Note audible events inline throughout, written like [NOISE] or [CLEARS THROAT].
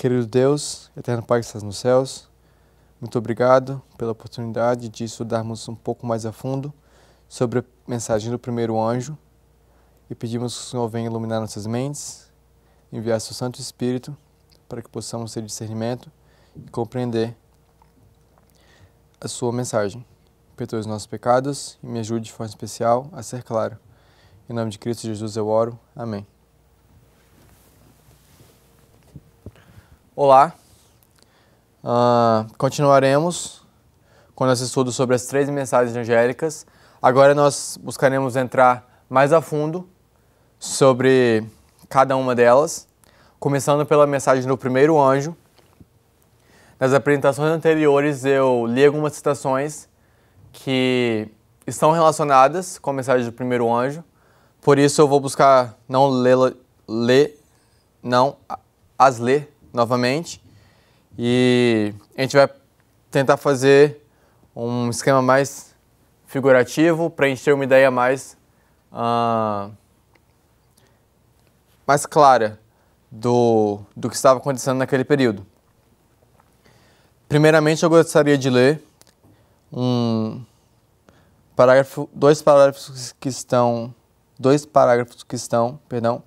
Querido Deus, eterno Pai que estás nos céus, muito obrigado pela oportunidade de estudarmos um pouco mais a fundo sobre a mensagem do primeiro anjo e pedimos que o Senhor venha iluminar nossas mentes, enviar seu Santo Espírito para que possamos ter discernimento e compreender a sua mensagem. Perdoe os nossos pecados e me ajude de forma especial a ser claro. Em nome de Cristo Jesus eu oro. Amém. Olá, uh, continuaremos com nosso estudo sobre as três mensagens angélicas. Agora nós buscaremos entrar mais a fundo sobre cada uma delas, começando pela mensagem do primeiro anjo. Nas apresentações anteriores eu li algumas citações que estão relacionadas com a mensagem do primeiro anjo, por isso eu vou buscar não lê las não as ler novamente. E a gente vai tentar fazer um esquema mais figurativo, para ter uma ideia mais, uh, mais clara do, do que estava acontecendo naquele período. Primeiramente, eu gostaria de ler um parágrafo, dois parágrafos que estão, dois parágrafos que estão, perdão,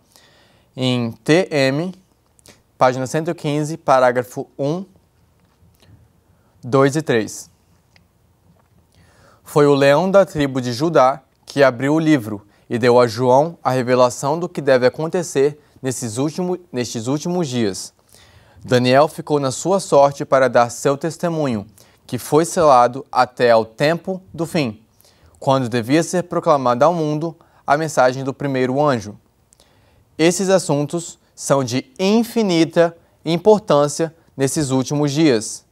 em TM página 115, parágrafo 1, 2 e 3. Foi o leão da tribo de Judá que abriu o livro e deu a João a revelação do que deve acontecer nesses últimos nestes últimos dias. Daniel ficou na sua sorte para dar seu testemunho, que foi selado até ao tempo do fim, quando devia ser proclamada ao mundo a mensagem do primeiro anjo. Esses assuntos são de infinita importância nesses últimos dias.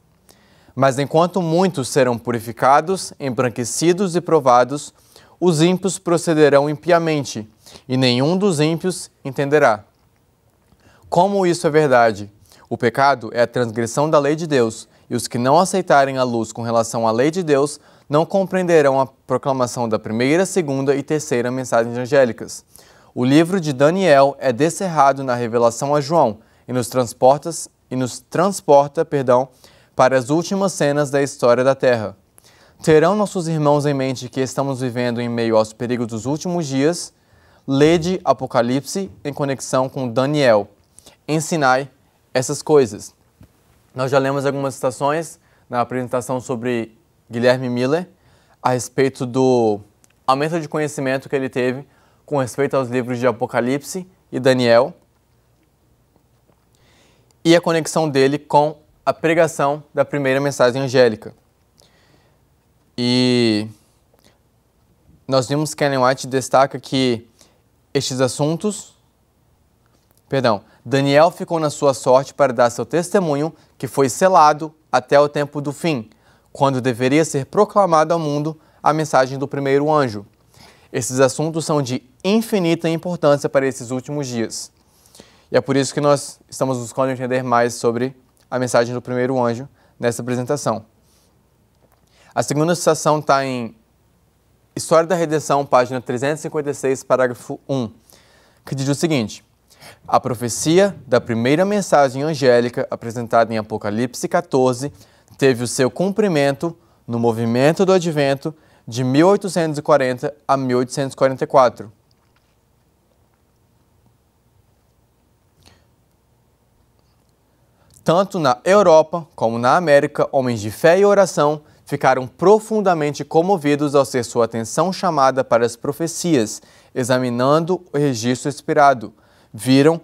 Mas enquanto muitos serão purificados, embranquecidos e provados, os ímpios procederão impiamente, e nenhum dos ímpios entenderá. Como isso é verdade? O pecado é a transgressão da lei de Deus, e os que não aceitarem a luz com relação à lei de Deus não compreenderão a proclamação da primeira, segunda e terceira mensagens angélicas. O livro de Daniel é descerrado na revelação a João e nos transporta, e nos transporta perdão, para as últimas cenas da história da Terra. Terão nossos irmãos em mente que estamos vivendo em meio aos perigos dos últimos dias? Lede Apocalipse em conexão com Daniel. Ensinai essas coisas. Nós já lemos algumas citações na apresentação sobre Guilherme Miller a respeito do aumento de conhecimento que ele teve com respeito aos livros de Apocalipse e Daniel e a conexão dele com a pregação da primeira mensagem angélica. E nós vimos que Ellen White destaca que estes assuntos, perdão, Daniel ficou na sua sorte para dar seu testemunho, que foi selado até o tempo do fim, quando deveria ser proclamado ao mundo a mensagem do primeiro anjo. Esses assuntos são de infinita importância para esses últimos dias. E é por isso que nós estamos buscando entender mais sobre a mensagem do primeiro anjo nessa apresentação. A segunda citação está em História da Redenção, página 356, parágrafo 1, que diz o seguinte: A profecia da primeira mensagem angélica apresentada em Apocalipse 14 teve o seu cumprimento no movimento do advento de 1840 a 1844. Tanto na Europa como na América, homens de fé e oração ficaram profundamente comovidos ao ser sua atenção chamada para as profecias, examinando o registro inspirado. Viram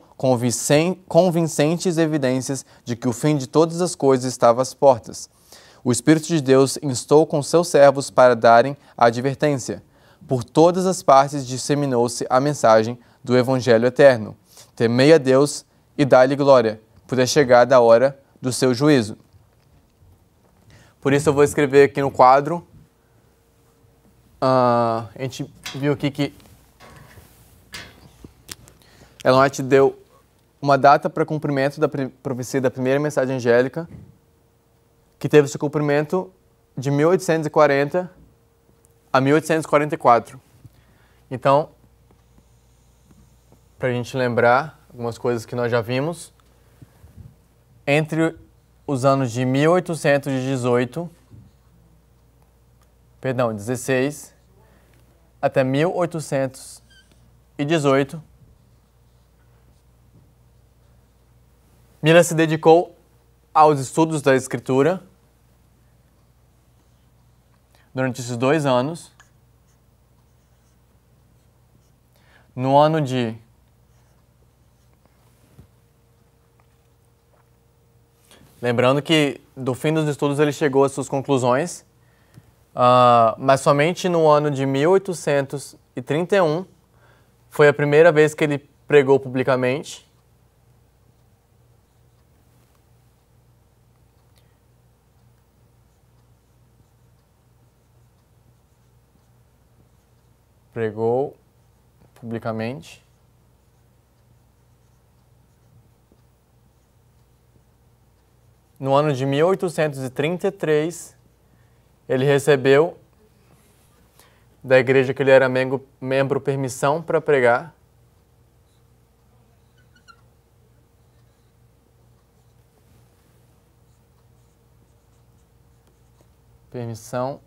convincentes evidências de que o fim de todas as coisas estava às portas. O Espírito de Deus instou com seus servos para darem a advertência. Por todas as partes disseminou-se a mensagem do Evangelho eterno. Temei a Deus e dá-lhe glória, pois é chegada a hora do seu juízo. Por isso eu vou escrever aqui no quadro. Uh, a gente viu aqui que Ellen White deu uma data para cumprimento da profecia da primeira mensagem angélica, que teve seu cumprimento de 1840 a 1844. Então, para a gente lembrar algumas coisas que nós já vimos, entre os anos de 1818, perdão, 16 até 1818, Mila se dedicou aos estudos da escritura durante esses dois anos. No ano de Lembrando que do fim dos estudos ele chegou às suas conclusões, uh, mas somente no ano de 1831 foi a primeira vez que ele pregou publicamente. pregou publicamente no ano de 1833, ele recebeu da igreja que ele era membro, membro permissão para pregar. Permissão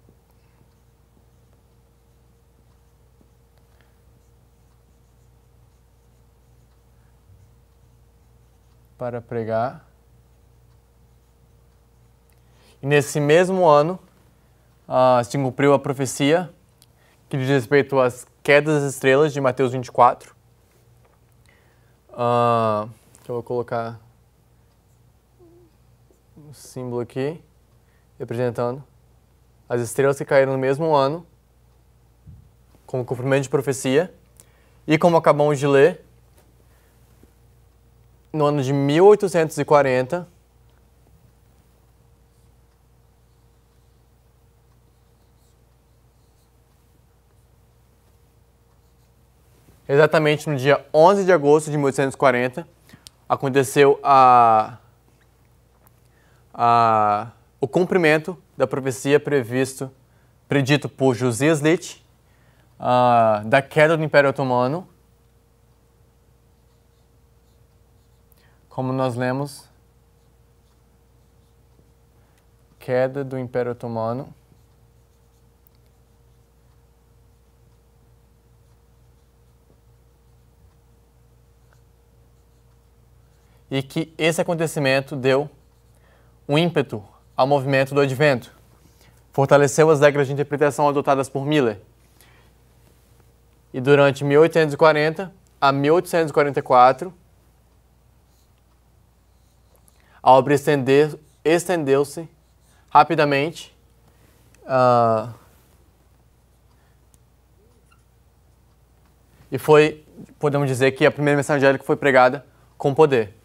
para pregar. E nesse mesmo ano, uh, se cumpriu a profecia que diz respeito às quedas das estrelas de Mateus 24. Uh, ah, eu vou colocar o um símbolo aqui, representando as estrelas que caíram no mesmo ano, como cumprimento de profecia. E como acabamos de ler, no ano de 1840, exatamente no dia 11 de agosto de 1840, aconteceu a, a, o cumprimento da profecia previsto, predito por Josias Litch, ah, uh, da queda do Império Otomano, como nós lemos, queda do Império Otomano. E que esse acontecimento deu um ímpeto ao movimento do advento, fortaleceu as regras de interpretação adotadas por Miller. E durante 1840 a 1844, a obra estendeu-se rapidamente. Uh, e foi, podemos dizer que a primeira mensagem evangélica foi pregada com poder.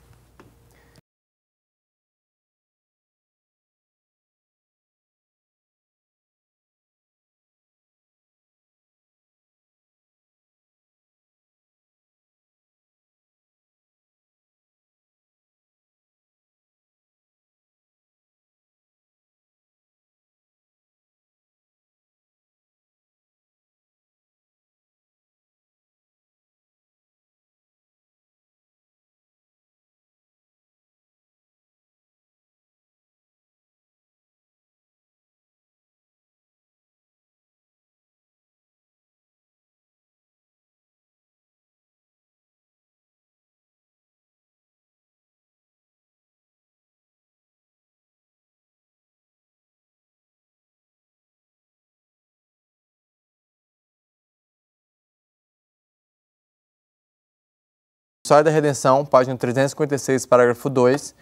História da Redenção, página 356, parágrafo 2,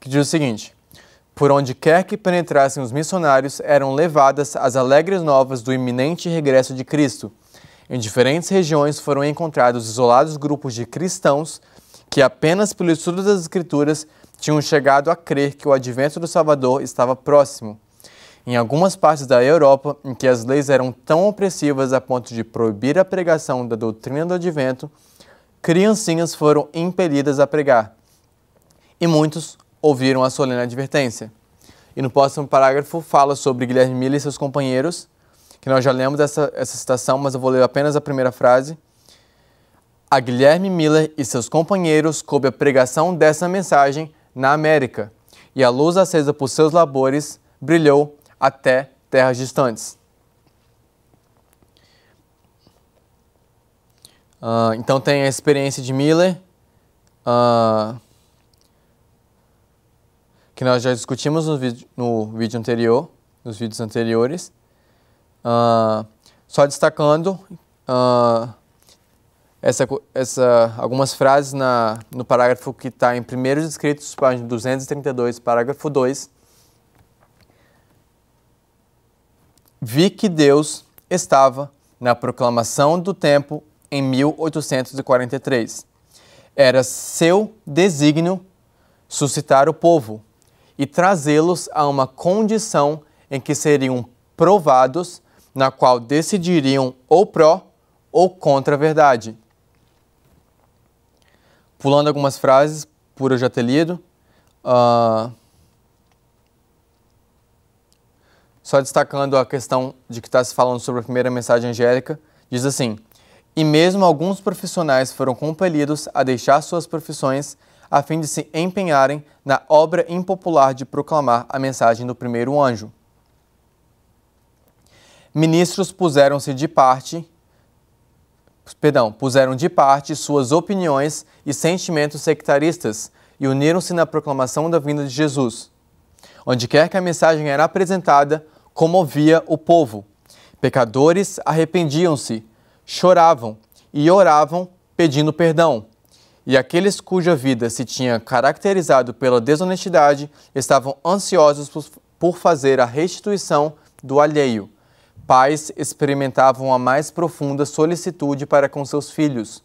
que diz o seguinte: Por onde quer que penetrassem os missionários, eram levadas as alegres novas do iminente regresso de Cristo. Em diferentes regiões foram encontrados isolados grupos de cristãos que, apenas pelo estudo das Escrituras, tinham chegado a crer que o advento do Salvador estava próximo. Em algumas partes da Europa, em que as leis eram tão opressivas a ponto de proibir a pregação da doutrina do advento, criancinhas foram impelidas a pregar, e muitos ouviram a solene advertência. E no próximo parágrafo fala sobre Guilherme Miller e seus companheiros, que nós já lemos essa, essa citação, mas eu vou ler apenas a primeira frase. A Guilherme Miller e seus companheiros coube a pregação dessa mensagem na América, e a luz acesa por seus labores brilhou até terras distantes. Uh, então tem a experiência de Miller, uh, que nós já discutimos no vídeo, no vídeo anterior, nos vídeos anteriores. Uh, só destacando essa, essa, algumas frases na, no parágrafo que está em Primeiros Escritos, página 232, parágrafo 2. Vi que Deus estava na proclamação do tempo em 1843. Era seu desígnio suscitar o povo e trazê-los a uma condição em que seriam provados, na qual decidiriam ou pró ou contra a verdade. Pulando algumas frases, por eu já ter lido. Uh... Só destacando a questão de que está se falando sobre a primeira mensagem angélica, diz assim: e mesmo alguns profissionais foram compelidos a deixar suas profissões a fim de se empenharem na obra impopular de proclamar a mensagem do primeiro anjo. Ministros puseram-se de parte, perdão, puseram de parte suas opiniões e sentimentos sectaristas e uniram-se na proclamação da vinda de Jesus. Onde quer que a mensagem era apresentada, comovia o povo. Pecadores arrependiam-se choravam e oravam pedindo perdão. E aqueles cuja vida se tinha caracterizado pela desonestidade estavam ansiosos por fazer a restituição do alheio. Pais experimentavam a mais profunda solicitude para com seus filhos.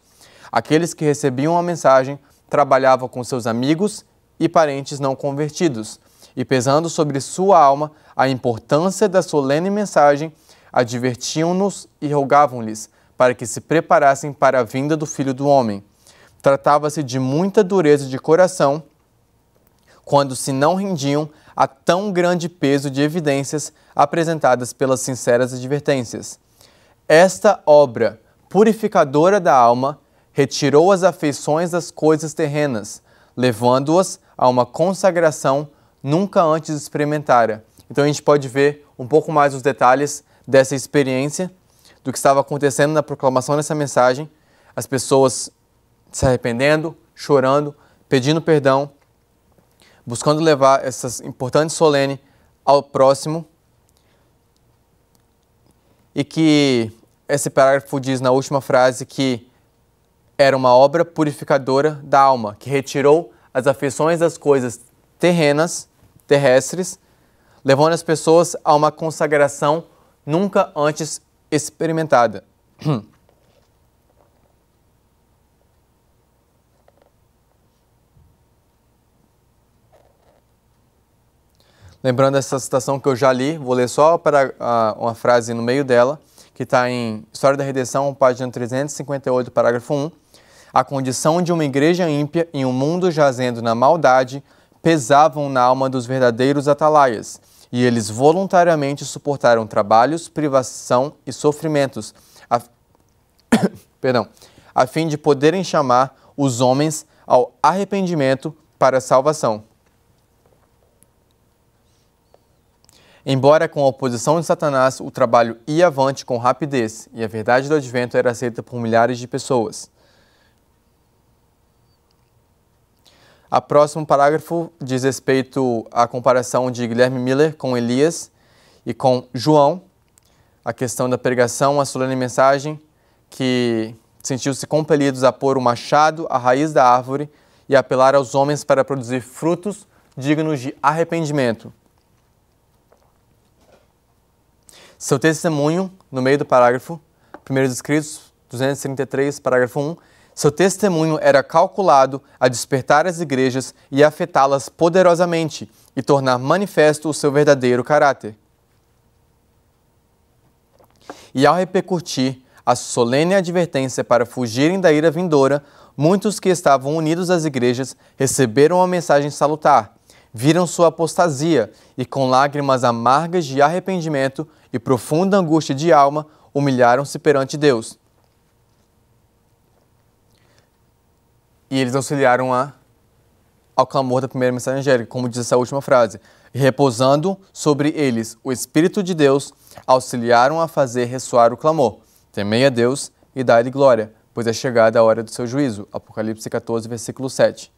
Aqueles que recebiam a mensagem trabalhavam com seus amigos e parentes não convertidos, e pesando sobre sua alma a importância da solene mensagem, advertiam-nos e rogavam-lhes: para que se preparassem para a vinda do filho do homem. Tratava-se de muita dureza de coração quando se não rendiam a tão grande peso de evidências apresentadas pelas sinceras advertências. Esta obra, purificadora da alma, retirou as afeições das coisas terrenas, levando-as a uma consagração nunca antes experimentara. Então a gente pode ver um pouco mais os detalhes dessa experiência do que estava acontecendo na proclamação dessa mensagem, as pessoas se arrependendo, chorando, pedindo perdão, buscando levar essa importante solene ao próximo. E que esse parágrafo diz na última frase que era uma obra purificadora da alma, que retirou as afeições das coisas terrenas, terrestres, levando as pessoas a uma consagração nunca antes experimentada. [CLEARS THROAT] Lembrando essa citação que eu já li, vou ler só para uh, uma frase no meio dela, que está em História da Redenção, página 358, parágrafo 1. A condição de uma igreja ímpia em um mundo jazendo na maldade pesavam na alma dos verdadeiros atalaias e eles voluntariamente suportaram trabalhos, privação e sofrimentos, a, [COUGHS] perdão, a fim de poderem chamar os homens ao arrependimento para a salvação. Embora com a oposição de Satanás, o trabalho ia avante com rapidez e a verdade do advento era aceita por milhares de pessoas. A próximo parágrafo diz respeito à comparação de Guilherme Miller com Elias e com João, a questão da pregação, a solene mensagem que sentiu-se compelidos a pôr o machado à raiz da árvore e apelar aos homens para produzir frutos dignos de arrependimento. Seu testemunho, no meio do parágrafo, Primeiros Escritos, 233, parágrafo 1, seu testemunho era calculado a despertar as igrejas e afetá-las poderosamente e tornar manifesto o seu verdadeiro caráter. E ao repercutir a solene advertência para fugirem da ira vindoura, muitos que estavam unidos às igrejas receberam a mensagem salutar, viram sua apostasia e, com lágrimas amargas de arrependimento e profunda angústia de alma, humilharam-se perante Deus. e eles auxiliaram a, ao clamor da primeira mensagem angélica, como diz essa última frase. Repousando sobre eles o Espírito de Deus, auxiliaram a fazer ressoar o clamor. Temei a Deus e dá-lhe glória, pois é chegada a hora do seu juízo. Apocalipse 14, versículo 7.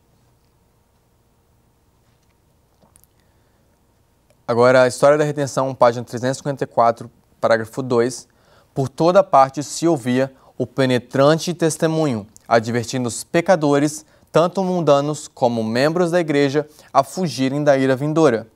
Agora, a história da retenção, página 354, parágrafo 2. Por toda parte se ouvia o penetrante testemunho advertindo os pecadores, tanto mundanos como membros da igreja, a fugirem da ira vindoura.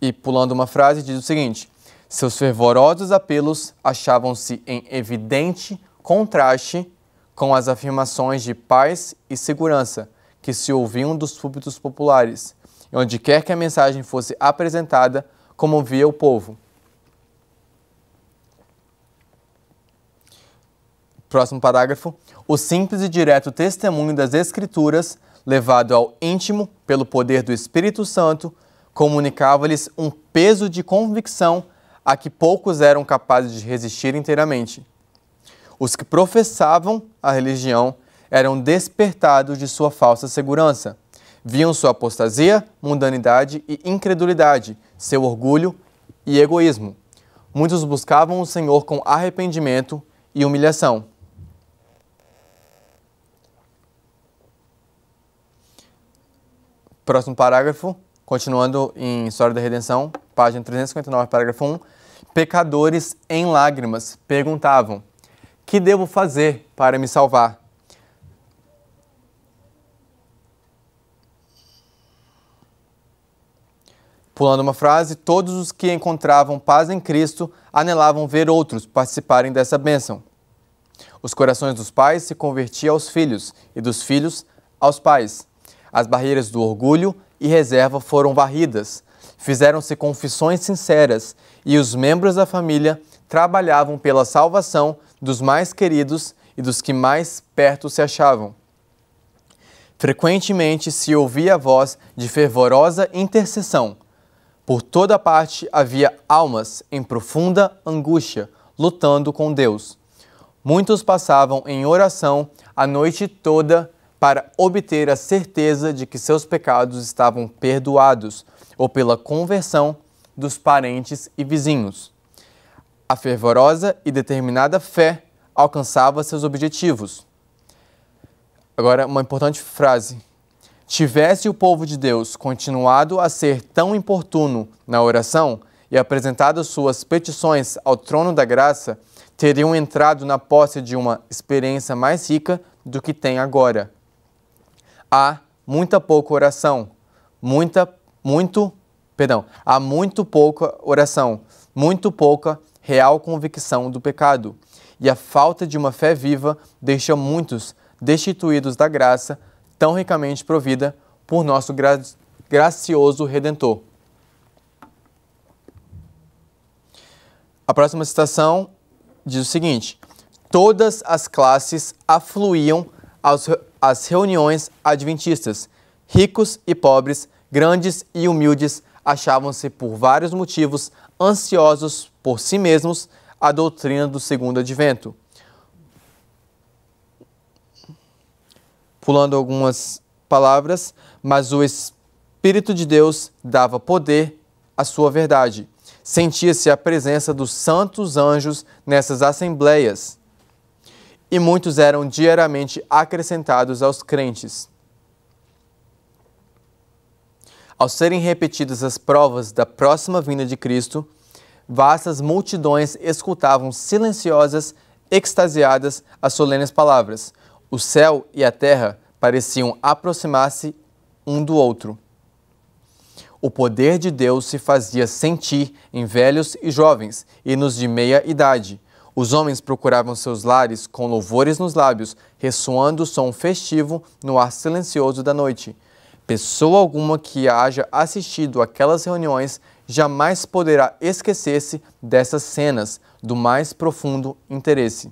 E pulando uma frase, diz o seguinte: seus fervorosos apelos achavam-se em evidente contraste com as afirmações de paz e segurança que se ouviam dos púlpitos populares, onde quer que a mensagem fosse apresentada, comovia o povo. Próximo parágrafo. O simples e direto testemunho das Escrituras, levado ao íntimo pelo poder do Espírito Santo, comunicava-lhes um peso de convicção a que poucos eram capazes de resistir inteiramente. Os que professavam a religião eram despertados de sua falsa segurança. Viam sua apostasia, mundanidade e incredulidade, seu orgulho e egoísmo. Muitos buscavam o Senhor com arrependimento e humilhação. Próximo parágrafo, continuando em História da Redenção, página 359, parágrafo 1. Pecadores em lágrimas perguntavam: Que devo fazer para me salvar? Pulando uma frase, todos os que encontravam paz em Cristo anelavam ver outros participarem dessa bênção. Os corações dos pais se convertiam aos filhos e dos filhos aos pais. As barreiras do orgulho e reserva foram varridas. Fizeram-se confissões sinceras e os membros da família trabalhavam pela salvação dos mais queridos e dos que mais perto se achavam. Frequentemente se ouvia a voz de fervorosa intercessão. Por toda parte havia almas em profunda angústia, lutando com Deus. Muitos passavam em oração a noite toda para obter a certeza de que seus pecados estavam perdoados, ou pela conversão dos parentes e vizinhos. A fervorosa e determinada fé alcançava seus objetivos. Agora, uma importante frase. Tivesse o povo de Deus continuado a ser tão importuno na oração e apresentado suas petições ao trono da graça, teriam entrado na posse de uma experiência mais rica do que tem agora há muita pouca oração, muita, muito, perdão, há muito pouca oração, muito pouca real convicção do pecado. E a falta de uma fé viva deixa muitos destituídos da graça tão ricamente provida por nosso gra gracioso Redentor. A próxima citação diz o seguinte: Todas as classes afluíam aos, as reuniões adventistas. Ricos e pobres, grandes e humildes, achavam-se por vários motivos ansiosos por si mesmos a doutrina do segundo advento. Pulando algumas palavras, mas o Espírito de Deus dava poder à sua verdade. Sentia-se a presença dos santos anjos nessas assembleias e muitos eram diariamente acrescentados aos crentes. Ao serem repetidas as provas da próxima vinda de Cristo, vastas multidões escutavam silenciosas, extasiadas, as solenes palavras. O céu e a terra pareciam aproximar-se um do outro. O poder de Deus se fazia sentir em velhos e jovens e nos de meia idade, os homens procuravam seus lares com louvores nos lábios, ressoando o som festivo no ar silencioso da noite. Pessoa alguma que haja assistido aquelas reuniões jamais poderá esquecer-se dessas cenas do mais profundo interesse.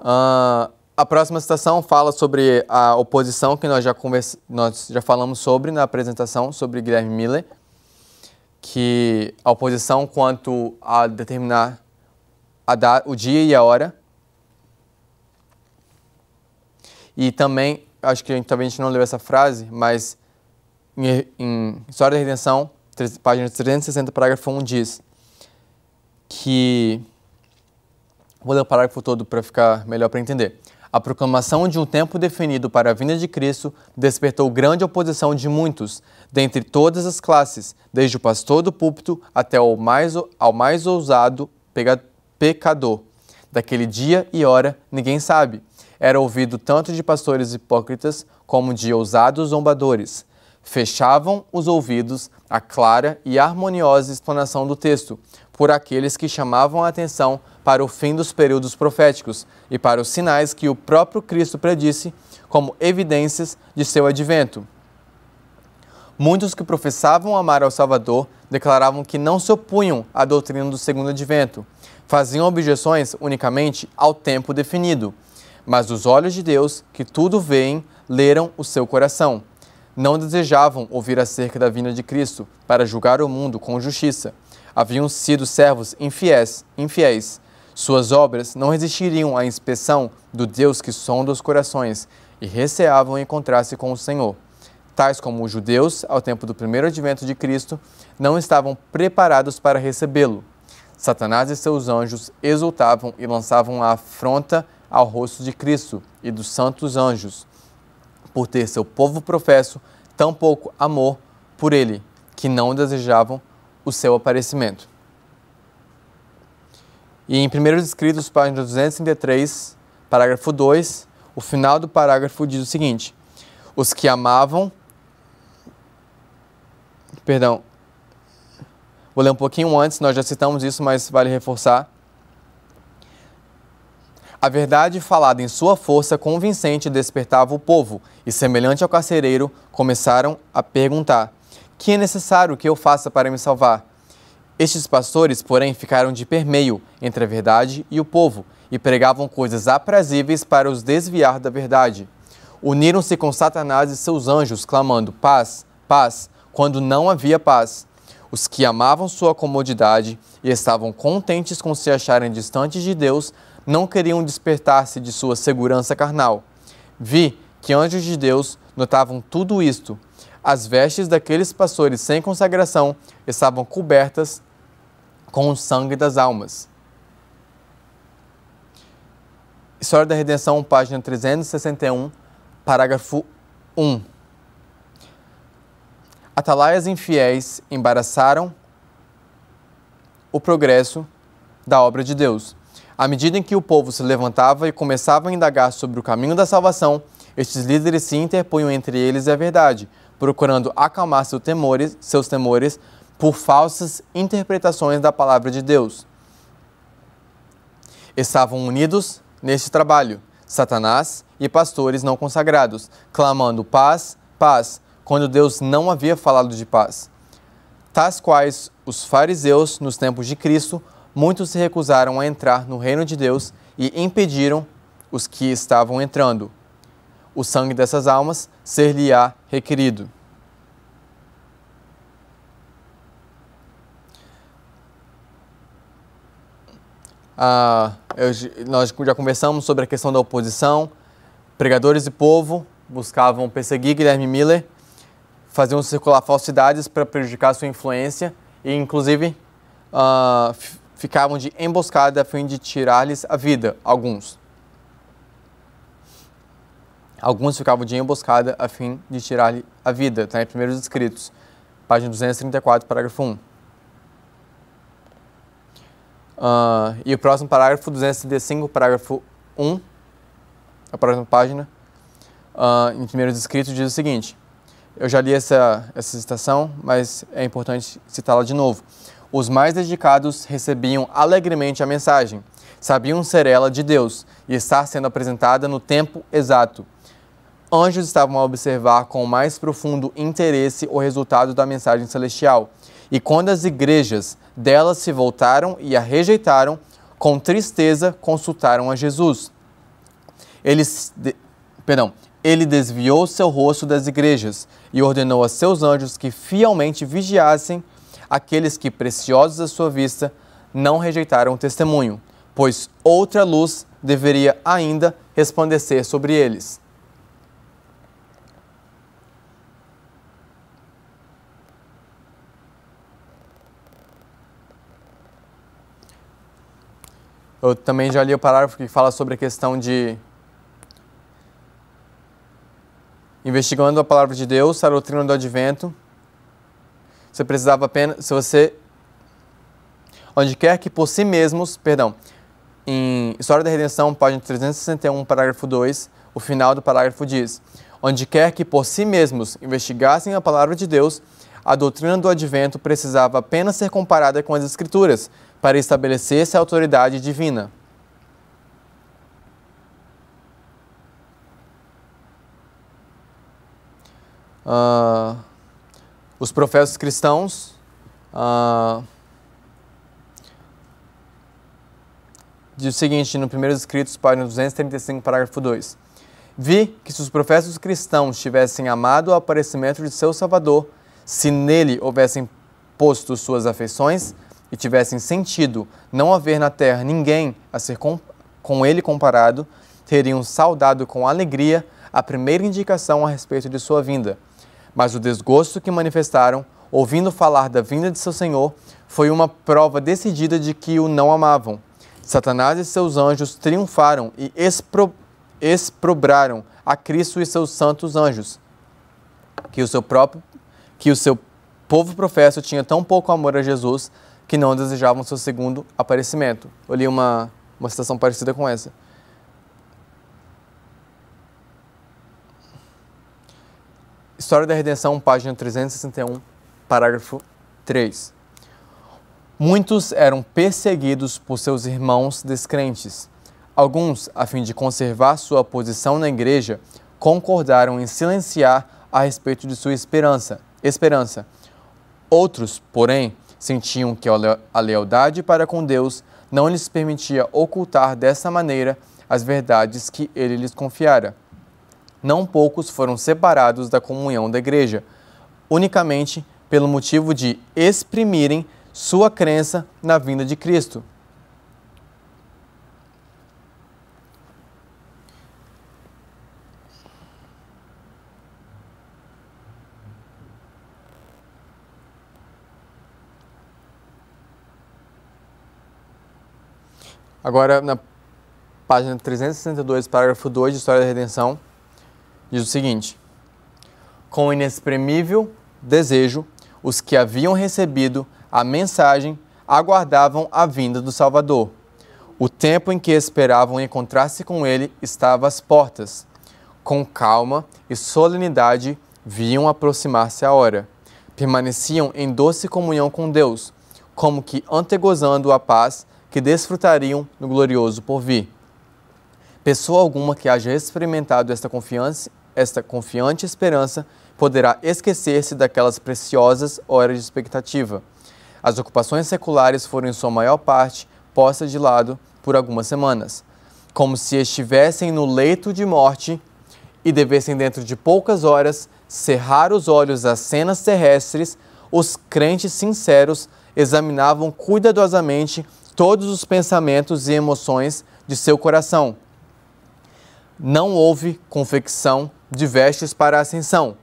Uh, a próxima citação fala sobre a oposição que nós já, nós já falamos sobre na apresentação sobre Guilherme Miller que a oposição quanto a determinar a dar o dia e a hora. E também, acho que a gente, talvez a gente não leu essa frase, mas em, em História da Redenção, página 360, parágrafo 1, diz que... Vou ler o parágrafo todo para ficar melhor para entender. A proclamação de um tempo definido para a vinda de Cristo despertou grande oposição de muitos, dentre todas as classes, desde o pastor do púlpito até ao mais, ao mais ousado pecador. Daquele dia e hora, ninguém sabe. Era ouvido tanto de pastores hipócritas como de ousados zombadores. Fechavam os ouvidos à clara e harmoniosa explanação do texto, por aqueles que chamavam a atenção para o fim dos períodos proféticos e para os sinais que o próprio Cristo predisse como evidências de seu advento. Muitos que professavam amar ao Salvador declaravam que não se opunham à doutrina do segundo advento, faziam objeções unicamente ao tempo definido. Mas os olhos de Deus, que tudo veem, leram o seu coração. Não desejavam ouvir acerca da vinda de Cristo para julgar o mundo com justiça. Haviam sido servos infiéis, infiéis suas obras não resistiriam à inspeção do Deus que sonda os corações e receavam encontrar-se com o Senhor. Tais como os judeus, ao tempo do primeiro advento de Cristo, não estavam preparados para recebê-lo. Satanás e seus anjos exultavam e lançavam a afronta ao rosto de Cristo e dos santos anjos, por ter seu povo professo tão pouco amor por ele, que não desejavam o seu aparecimento. E em 1 Escritos, página 233, parágrafo 2, o final do parágrafo diz o seguinte: Os que amavam. Perdão. Vou ler um pouquinho antes, nós já citamos isso, mas vale reforçar. A verdade falada em sua força convincente despertava o povo, e semelhante ao carcereiro, começaram a perguntar: Que é necessário que eu faça para me salvar? Estes pastores, porém, ficaram de permeio entre a verdade e o povo e pregavam coisas aprazíveis para os desviar da verdade. Uniram-se com Satanás e seus anjos, clamando paz, paz, quando não havia paz. Os que amavam sua comodidade e estavam contentes com se acharem distantes de Deus não queriam despertar-se de sua segurança carnal. Vi que anjos de Deus notavam tudo isto as vestes daqueles pastores sem consagração estavam cobertas com o sangue das almas. História da Redenção, página 361, parágrafo 1. Atalaias infiéis embaraçaram o progresso da obra de Deus. À medida em que o povo se levantava e começava a indagar sobre o caminho da salvação, estes líderes se interpunham entre eles e a verdade, procurando acalmar seus temores, seus temores por falsas interpretações da palavra de Deus. Estavam unidos neste trabalho, Satanás e pastores não consagrados, clamando paz, paz, quando Deus não havia falado de paz. Tais quais os fariseus nos tempos de Cristo, muitos se recusaram a entrar no reino de Deus e impediram os que estavam entrando o sangue dessas almas ser-lhe-á requerido. Ah, eu, nós já conversamos sobre a questão da oposição. Pregadores e povo buscavam perseguir Guilherme Miller, faziam circular falsidades para prejudicar sua influência e, inclusive, ah, ficavam de emboscada a fim de tirar-lhes a vida, alguns. Alguns ficavam de emboscada a fim de tirar-lhe a vida. Está em Primeiros Escritos, página 234, parágrafo 1. Uh, ah, e o próximo parágrafo, 235, parágrafo 1, a próxima página, uh, em Primeiros Escritos, diz o seguinte: Eu já li essa, essa citação, mas é importante citá-la de novo. Os mais dedicados recebiam alegremente a mensagem, sabiam ser ela de Deus e estar sendo apresentada no tempo exato anjos estavam a observar com mais profundo interesse o resultado da mensagem celestial. E quando as igrejas delas se voltaram e a rejeitaram, com tristeza consultaram a Jesus. Eles, de, perdão, ele desviou seu rosto das igrejas e ordenou a seus anjos que fielmente vigiassem aqueles que, preciosos à sua vista, não rejeitaram o testemunho, pois outra luz deveria ainda resplandecer sobre eles. Eu também já li o parágrafo que fala sobre a questão de investigando a palavra de Deus, a doutrina do advento. Você precisava apenas, se você onde quer que por si mesmos, perdão, em História da Redenção, página 361, parágrafo 2, o final do parágrafo diz: Onde quer que por si mesmos investigassem a palavra de Deus, a doutrina do advento precisava apenas ser comparada com as escrituras para estabelecer-se a autoridade divina. Uh, os profetas cristãos uh, diz o seguinte no Primeiros Escritos, página 235, parágrafo 2. Vi que se os profetas cristãos tivessem amado o aparecimento de seu Salvador, se nele houvessem posto suas afeições e tivessem sentido não haver na terra ninguém a ser com, com ele comparado, teriam saudado com alegria a primeira indicação a respeito de sua vinda. Mas o desgosto que manifestaram, ouvindo falar da vinda de seu Senhor, foi uma prova decidida de que o não amavam. Satanás e seus anjos triunfaram e expro, exprobraram a Cristo e seus santos anjos, que o seu próprio que o seu povo professo tinha tão pouco amor a Jesus que não desejavam seu segundo aparecimento. Eu li uma, uma citação parecida com essa. História da Redenção, página 361, parágrafo 3. Muitos eram perseguidos por seus irmãos descrentes. Alguns, a fim de conservar sua posição na igreja, concordaram em silenciar a respeito de sua esperança, esperança. Outros, porém, sentiam que a lealdade para com Deus não lhes permitia ocultar dessa maneira as verdades que ele lhes confiara. Não poucos foram separados da comunhão da igreja, unicamente pelo motivo de exprimirem sua crença na vinda de Cristo. Agora, na página 362, parágrafo 2 de História da Redenção, diz o seguinte: Com inexprimível desejo, os que haviam recebido a mensagem aguardavam a vinda do Salvador. O tempo em que esperavam encontrar-se com ele estava às portas. Com calma e solenidade, viam aproximar-se a hora. Permaneciam em doce comunhão com Deus, como que antegozando a paz que desfrutariam no glorioso porvir. Pessoa alguma que haja experimentado esta confiança, esta confiante esperança, poderá esquecer-se daquelas preciosas horas de expectativa. As ocupações seculares foram, em sua maior parte, postas de lado por algumas semanas, como se estivessem no leito de morte e devessem, dentro de poucas horas, cerrar os olhos às cenas terrestres, os crentes sinceros examinavam cuidadosamente todos os pensamentos e emoções de seu coração. Não houve confecção de vestes para a ascensão.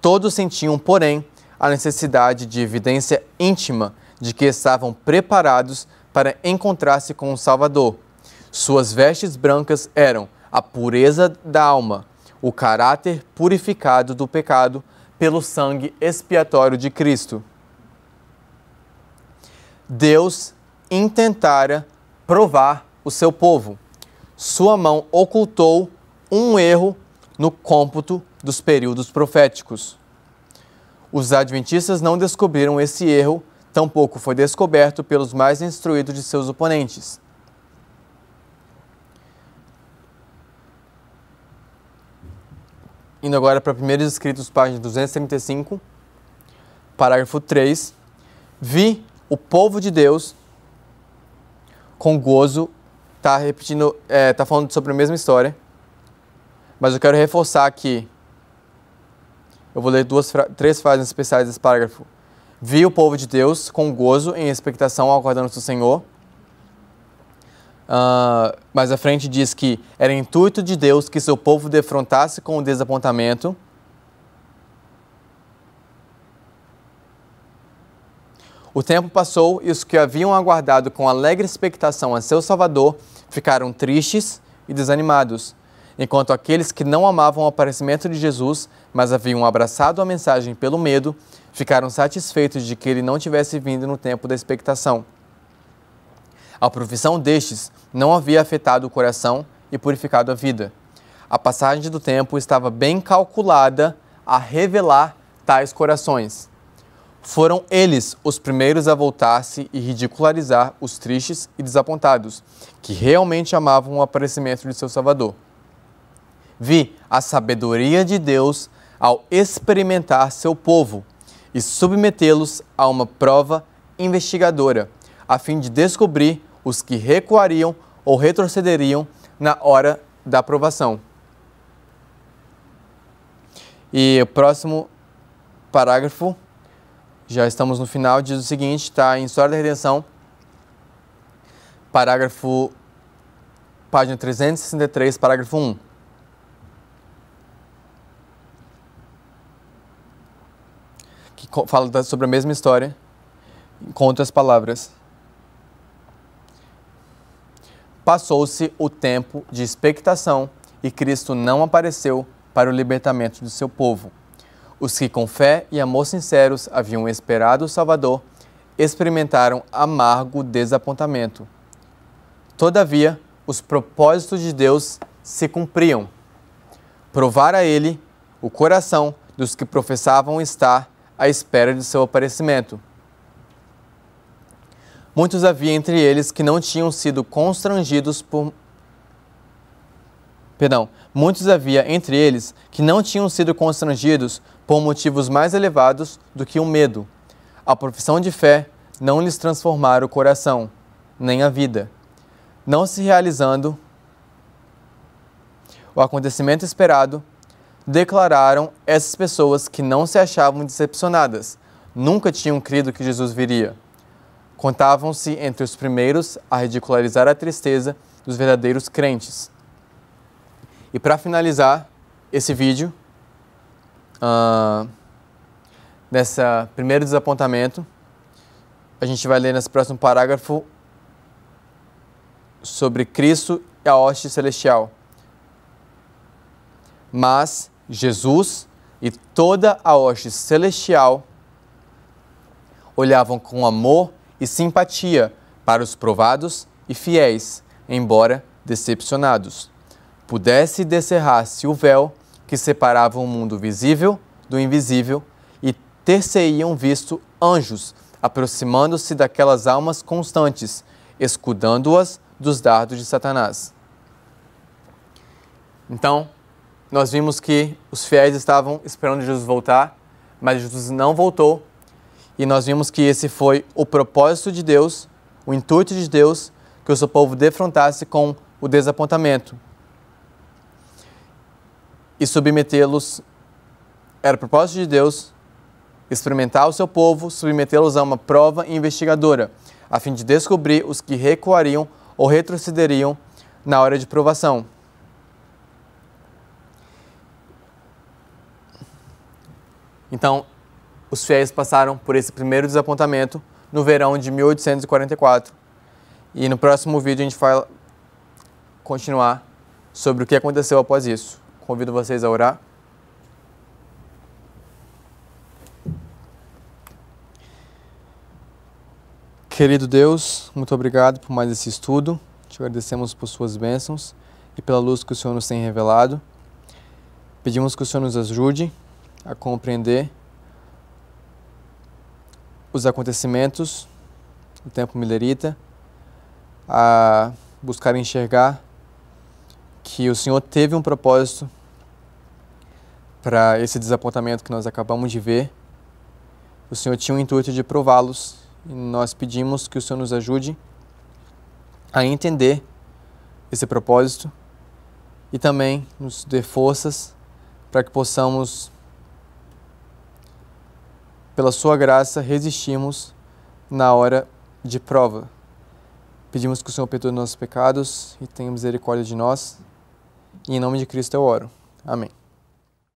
Todos sentiam, porém, a necessidade de evidência íntima de que estavam preparados para encontrar-se com o Salvador. Suas vestes brancas eram a pureza da alma, o caráter purificado do pecado pelo sangue expiatório de Cristo. Deus intentara provar o seu povo. Sua mão ocultou um erro no cômputo dos períodos proféticos. Os adventistas não descobriram esse erro, tampouco foi descoberto pelos mais instruídos de seus oponentes. Indo agora para Primeiros Escritos, página 235, parágrafo 3. Vi o povo de Deus com gozo, tá repetindo, é, tá falando sobre a mesma história. Mas eu quero reforçar aqui. Eu vou ler duas, três frases especiais desse parágrafo. Vi o povo de Deus com gozo em expectação ao acordar do Senhor. Uh, ah, mas à frente diz que era intuito de Deus que seu povo defrontasse com o desapontamento O tempo passou e os que haviam aguardado com alegre expectação a seu Salvador ficaram tristes e desanimados, enquanto aqueles que não amavam o aparecimento de Jesus, mas haviam abraçado a mensagem pelo medo, ficaram satisfeitos de que ele não tivesse vindo no tempo da expectação. A profissão destes não havia afetado o coração e purificado a vida. A passagem do tempo estava bem calculada a revelar tais corações. Foram eles os primeiros a voltar-se e ridicularizar os tristes e desapontados, que realmente amavam o aparecimento de seu Salvador. Vi a sabedoria de Deus ao experimentar seu povo e submetê-los a uma prova investigadora, a fim de descobrir os que recuariam ou retrocederiam na hora da aprovação. E o próximo parágrafo já estamos no final, diz o seguinte, está em História da Redenção, parágrafo, página 363, parágrafo 1. Que fala sobre a mesma história, encontra as palavras. Passou-se o tempo de expectação e Cristo não apareceu para o libertamento do seu povo. Os que com fé e amor sinceros haviam esperado o Salvador experimentaram amargo desapontamento. Todavia, os propósitos de Deus se cumpriam. provar a ele o coração dos que professavam estar à espera de seu aparecimento. Muitos havia entre eles que não tinham sido constrangidos por Perdão, muitos havia entre eles que não tinham sido constrangidos por motivos mais elevados do que o medo. A profissão de fé não lhes transformara o coração, nem a vida. Não se realizando o acontecimento esperado, declararam essas pessoas que não se achavam decepcionadas, nunca tinham crido que Jesus viria. Contavam-se entre os primeiros a ridicularizar a tristeza dos verdadeiros crentes. E para finalizar esse vídeo, uh, nesse primeiro desapontamento, a gente vai ler nesse próximo parágrafo sobre Cristo e a hoste celestial. Mas Jesus e toda a hoste celestial olhavam com amor e simpatia para os provados e fiéis, embora decepcionados pudesse descerrasse o véu que separava o mundo visível do invisível e ter-se-iam visto anjos aproximando-se daquelas almas constantes, escudando-as dos dardos de Satanás. Então, nós vimos que os fiéis estavam esperando Jesus voltar, mas Jesus não voltou. E nós vimos que esse foi o propósito de Deus, o intuito de Deus, que o seu povo defrontasse com o desapontamento, e submetê-los. Era propósito de Deus experimentar o seu povo, submetê-los a uma prova investigadora, a fim de descobrir os que recuariam ou retrocederiam na hora de provação. Então, os fiéis passaram por esse primeiro desapontamento no verão de 1844. E no próximo vídeo a gente vai continuar sobre o que aconteceu após isso. Convido vocês a orar. Querido Deus, muito obrigado por mais esse estudo. Te agradecemos por suas bênçãos e pela luz que o Senhor nos tem revelado. Pedimos que o Senhor nos ajude a compreender os acontecimentos do tempo milerita, a buscar enxergar que o Senhor teve um propósito para esse desapontamento que nós acabamos de ver. O Senhor tinha o intuito de prová-los e nós pedimos que o Senhor nos ajude a entender esse propósito e também nos dê forças para que possamos, pela Sua graça, resistirmos na hora de prova. Pedimos que o Senhor perdoe nossos pecados e tenha misericórdia de nós. E em nome de Cristo eu oro. Amém.